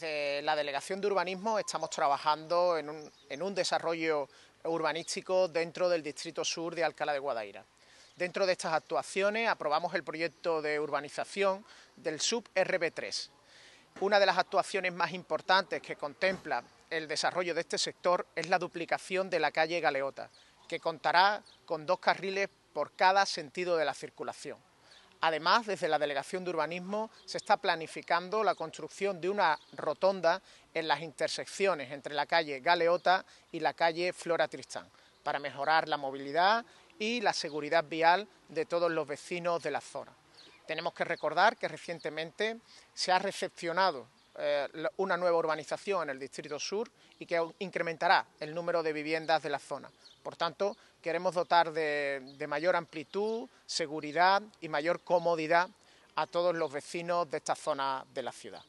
Desde la Delegación de Urbanismo estamos trabajando en un, desarrollo urbanístico dentro del Distrito Sur de Alcalá de Guadaira. Dentro de estas actuaciones aprobamos el proyecto de urbanización del SUB-RB3. Una de las actuaciones más importantes que contempla el desarrollo de este sector es la duplicación de la calle Galeota, que contará con dos carriles por cada sentido de la circulación. Además, desde la Delegación de Urbanismo se está planificando la construcción de una rotonda en las intersecciones entre la calle Galeota y la calle Flora Tristán, para mejorar la movilidad y la seguridad vial de todos los vecinos de la zona. Tenemos que recordar que recientemente se ha recepcionado eh, una nueva urbanización en el Distrito Sur y que incrementará el número de viviendas de la zona. Por tanto, queremos dotar de mayor amplitud, seguridad y mayor comodidad a todos los vecinos de esta zona de la ciudad.